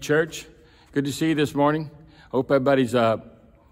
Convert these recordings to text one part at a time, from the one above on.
Church, good to see you this morning. Hope everybody's uh,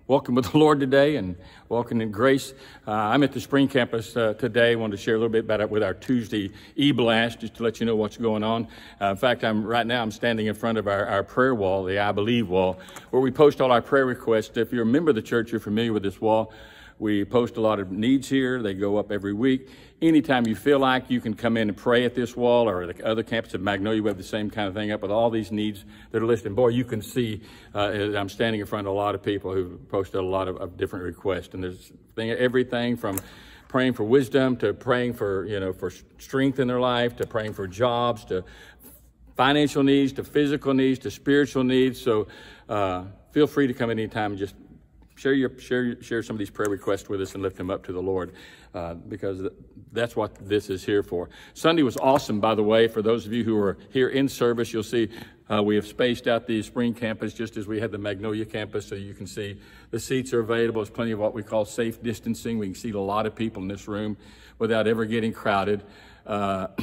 welcome with the Lord today and welcome in grace. Uh, I'm at the spring campus uh, today. Wanted to share a little bit about it with our Tuesday e-blast, just to let you know what's going on. Uh, in fact, I'm right now I'm standing in front of our, our prayer wall, the I Believe wall, where we post all our prayer requests. If you're a member of the church, you're familiar with this wall. We post a lot of needs here. They go up every week. Anytime you feel like you can come in and pray at this wall or the other campus of Magnolia, we have the same kind of thing up with all these needs that are listed. boy, you can see, uh, I'm standing in front of a lot of people who posted a lot of, of different requests. And there's thing, everything from praying for wisdom to praying for, you know, for strength in their life to praying for jobs to financial needs to physical needs to spiritual needs. So uh, feel free to come anytime and just share your share share some of these prayer requests with us and lift them up to the Lord, uh, because that's what this is here for. Sunday was awesome, by the way. For those of you who are here in service, you'll see uh, we have spaced out the spring campus just as we had the Magnolia campus, so you can see the seats are available. There's plenty of what we call safe distancing. We can seat a lot of people in this room without ever getting crowded. Uh,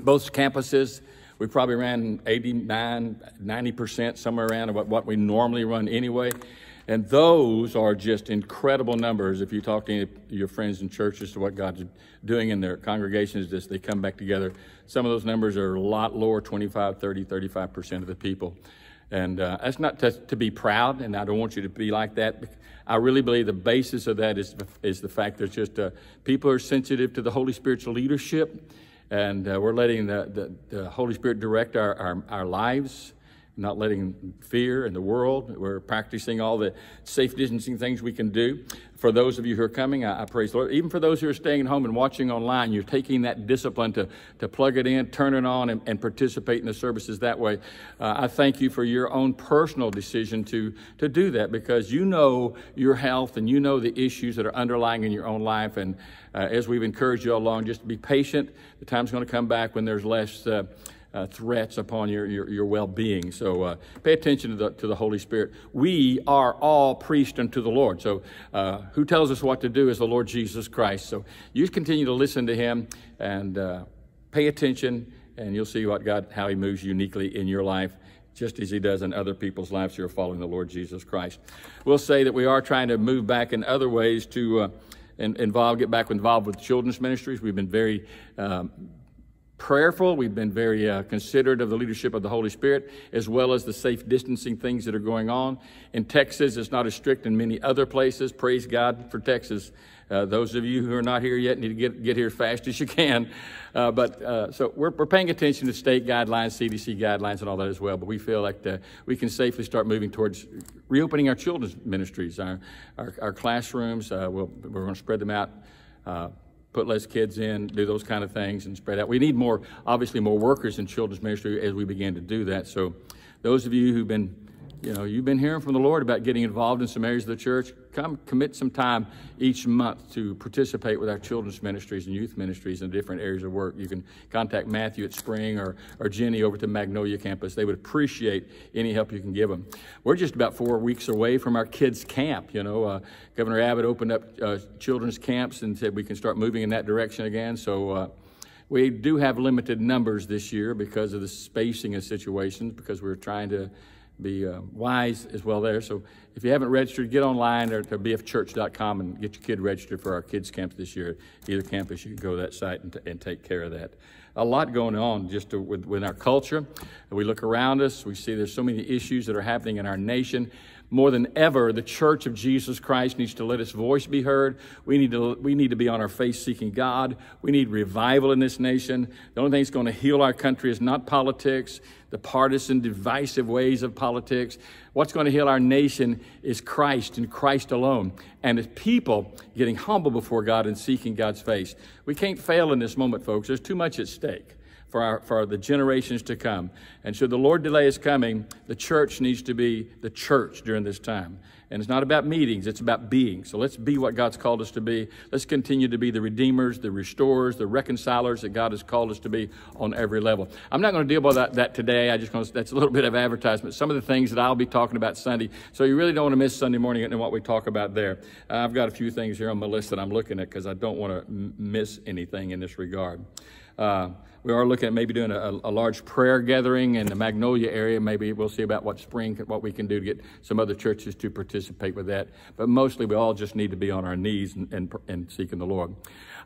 both campuses we probably ran 89, 90%, somewhere around what, what we normally run anyway. And those are just incredible numbers. If you talk to your friends in churches to what God's doing in their congregations as they come back together, some of those numbers are a lot lower 25, 30, 35% of the people. And uh, that's not to, to, be proud, and I don't want you to be like that. I really believe the basis of that is, is the fact that just uh, people are sensitive to the Holy Spirit's leadership, and uh, we're letting the, the, the, Holy Spirit direct our, our, our lives not letting fear and the world. We're practicing all the safe distancing things we can do. For those of you who are coming, I, I, praise the Lord. Even for those who are staying at home and watching online, you're taking that discipline to, to plug it in, turn it on, and, and participate in the services that way. Uh, I thank you for your own personal decision to, to do that because you know your health and you know the issues that are underlying in your own life. And uh, as we've encouraged you all along, just be patient. The time's going to come back when there's less. Uh, uh, threats upon your, your, your well being. So uh, pay attention to the, to the Holy Spirit. We are all priests unto the Lord. So uh, who tells us what to do is the Lord Jesus Christ. So you continue to listen to him and uh, pay attention, and you'll see what God, how he moves uniquely in your life just as he does in other people's lives who are following the Lord Jesus Christ. We'll say that we are trying to move back in other ways to uh, in, involve, get back involved with children's ministries. We've been very um, prayerful. We've been very uh, considerate of the leadership of the Holy Spirit, as well as the safe distancing things that are going on. In Texas, it's not as strict in many other places. Praise God for Texas. Uh, those of you who are not here yet need to get, get here as fast as you can. Uh, but uh, so we're, we're paying attention to state guidelines, CDC guidelines, and all that as well. But we feel like the, we can safely start moving towards reopening our children's ministries, our, our, our classrooms. we uh, we'll, are going to spread them out uh, put less kids in, do those kind of things and spread out. We need more, obviously more workers in children's ministry as we begin to do that. So those of you who've been you know, you've been hearing from the Lord about getting involved in some areas of the church. Come commit some time each month to participate with our children's ministries and youth ministries in different areas of work. You can contact Matthew at Spring or, or Jenny over to Magnolia campus. They would appreciate any help you can give them. We're just about four weeks away from our kids' camp. You know, uh, Governor Abbott opened up uh, children's camps and said we can start moving in that direction again. So, uh, we do have limited numbers this year because of the spacing of situations, because we're trying to be uh, wise as well there. So if you haven't registered, get online or to bfchurch.com and get your kid registered for our kids' camp this year. Either campus, you can go to that site and, and take care of that. A lot going on just to, with, with our culture. We look around us, we see there's so many issues that are happening in our nation more than ever, the church of Jesus Christ needs to let its voice be heard. We need to, we need to be on our face seeking God. We need revival in this nation. The only thing that's going to heal our country is not politics, the partisan, divisive ways of politics. What's going to heal our nation is Christ and Christ alone, and it's people getting humble before God and seeking God's face. We can't fail in this moment, folks. There's too much at stake for, our, for the generations to come. And should the Lord delay his coming, the church needs to be the church during this time. And it's not about meetings, it's about being. So let's be what God's called us to be. Let's continue to be the redeemers, the restorers, the reconcilers that God has called us to be on every level. I'm not going to deal with that, that today. I just going to, that's a little bit of advertisement. Some of the things that I'll be talking about Sunday. So you really don't want to miss Sunday morning and what we talk about there. I've got a few things here on my list that I'm looking at because I don't want to miss anything in this regard. Uh, we are looking at maybe doing a, a, large prayer gathering in the Magnolia area. Maybe we'll see about what spring, what we can do to get some other churches to participate with that. But mostly we all just need to be on our knees and, and, and seeking the Lord.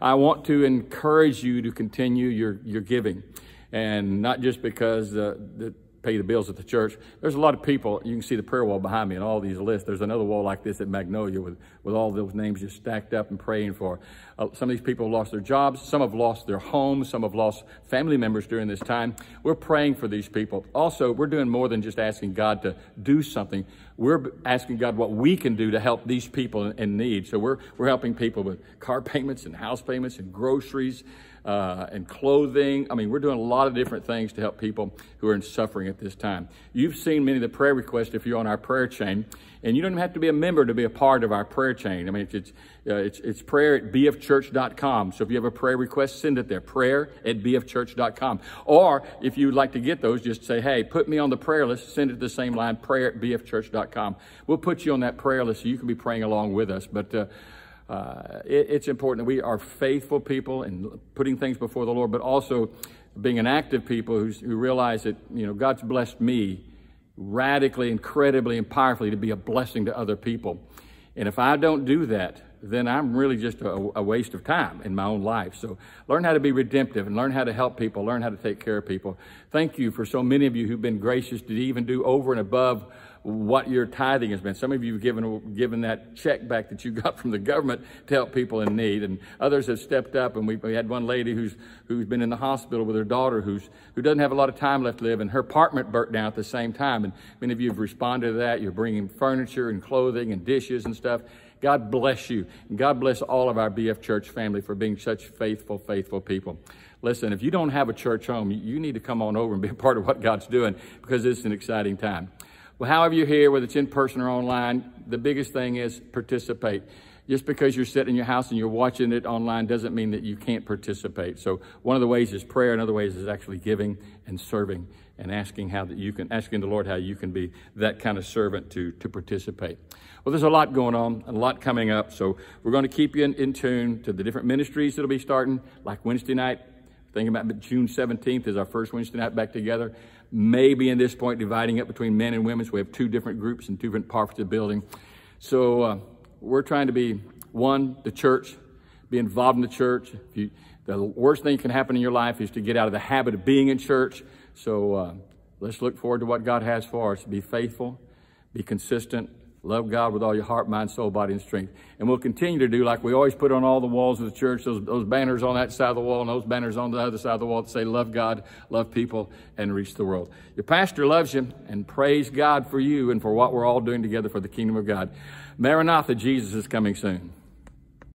I want to encourage you to continue your, your giving and not just because uh, the, the pay the bills at the church. There's a lot of people. You can see the prayer wall behind me and all these lists. There's another wall like this at Magnolia with, with all those names just stacked up and praying for. Uh, some of these people have lost their jobs. Some have lost their homes. Some have lost family members during this time. We're praying for these people. Also, we're doing more than just asking God to do something we're asking God what we can do to help these people in, need. So we're, we're helping people with car payments and house payments and groceries uh, and clothing. I mean, we're doing a lot of different things to help people who are in suffering at this time. You've seen many of the prayer requests if you're on our prayer chain. And you don't even have to be a member to be a part of our prayer chain. I mean, it's, uh, it's, it's prayer at bfchurch.com. So if you have a prayer request, send it there, prayer at bfchurch.com. Or if you'd like to get those, just say, hey, put me on the prayer list, send it to the same line, prayer at bfchurch.com. We'll put you on that prayer list so you can be praying along with us. But uh, uh, it, it's important that we are faithful people and putting things before the Lord, but also being an active people who realize that, you know, God's blessed me radically, incredibly, and powerfully to be a blessing to other people. And if I don't do that, then I'm really just a, a, waste of time in my own life. So learn how to be redemptive and learn how to help people, learn how to take care of people. Thank you for so many of you who've been gracious to even do over and above what your tithing has been. Some of you have given, given that check back that you got from the government to help people in need. And others have stepped up. And we, we had one lady who's, who's been in the hospital with her daughter who's, who doesn't have a lot of time left to live and her apartment burnt down at the same time. And many of you have responded to that. You're bringing furniture and clothing and dishes and stuff. God bless you. God bless all of our BF Church family for being such faithful, faithful people. Listen, if you don't have a church home, you need to come on over and be a part of what God's doing because it's an exciting time. Well, however you're here, whether it's in person or online, the biggest thing is participate just because you're sitting in your house and you're watching it online doesn't mean that you can't participate. So one of the ways is prayer. Another ways is actually giving and serving and asking how that you can, asking the Lord how you can be that kind of servant to, to participate. Well, there's a lot going on, a lot coming up. So we're going to keep you in, in tune to the different ministries that'll be starting like Wednesday night. Thinking about June 17th is our first Wednesday night back together maybe in this point dividing up between men and women. So we have two different groups and two different parts of the building. So uh, we're trying to be one, the church, be involved in the church. You, the worst thing that can happen in your life is to get out of the habit of being in church. So uh, let's look forward to what God has for us. Be faithful, be consistent, Love God with all your heart, mind, soul, body, and strength. And we'll continue to do like we always put on all the walls of the church, those, those banners on that side of the wall and those banners on the other side of the wall that say, love God, love people, and reach the world. Your pastor loves you and praise God for you and for what we're all doing together for the kingdom of God. Maranatha, Jesus is coming soon.